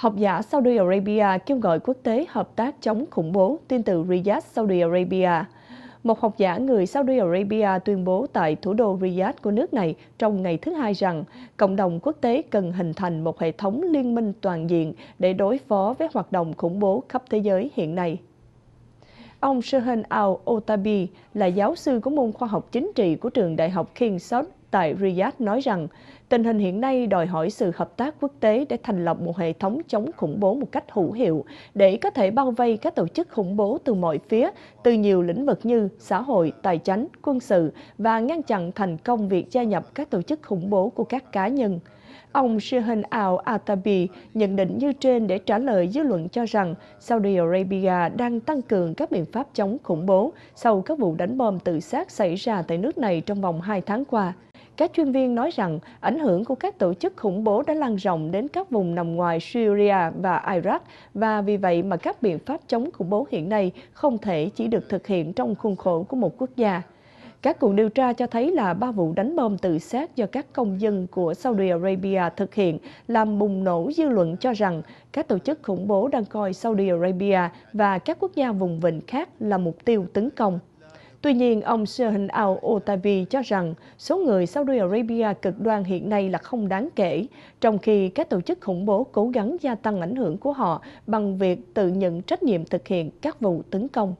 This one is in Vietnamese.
Học giả Saudi Arabia kêu gọi quốc tế hợp tác chống khủng bố tuyên từ Riyadh, Saudi Arabia. Một học giả người Saudi Arabia tuyên bố tại thủ đô Riyadh của nước này trong ngày thứ hai rằng cộng đồng quốc tế cần hình thành một hệ thống liên minh toàn diện để đối phó với hoạt động khủng bố khắp thế giới hiện nay. Ông Al Otabi là giáo sư của môn khoa học chính trị của trường đại học King Saud tại Riyadh nói rằng tình hình hiện nay đòi hỏi sự hợp tác quốc tế để thành lập một hệ thống chống khủng bố một cách hữu hiệu để có thể bao vây các tổ chức khủng bố từ mọi phía, từ nhiều lĩnh vực như xã hội, tài chính, quân sự và ngăn chặn thành công việc gia nhập các tổ chức khủng bố của các cá nhân. Ông Shehen Al Atabi nhận định như trên để trả lời dư luận cho rằng Saudi Arabia đang tăng cường các biện pháp chống khủng bố sau các vụ đánh bom tự sát xảy ra tại nước này trong vòng 2 tháng qua. Các chuyên viên nói rằng ảnh hưởng của các tổ chức khủng bố đã lan rộng đến các vùng nằm ngoài Syria và Iraq và vì vậy mà các biện pháp chống khủng bố hiện nay không thể chỉ được thực hiện trong khuôn khổ của một quốc gia. Các cuộc điều tra cho thấy là ba vụ đánh bom tự sát do các công dân của Saudi Arabia thực hiện làm bùng nổ dư luận cho rằng các tổ chức khủng bố đang coi Saudi Arabia và các quốc gia vùng vịnh khác là mục tiêu tấn công. Tuy nhiên, ông Sehun al-Otavi cho rằng số người Saudi Arabia cực đoan hiện nay là không đáng kể, trong khi các tổ chức khủng bố cố gắng gia tăng ảnh hưởng của họ bằng việc tự nhận trách nhiệm thực hiện các vụ tấn công.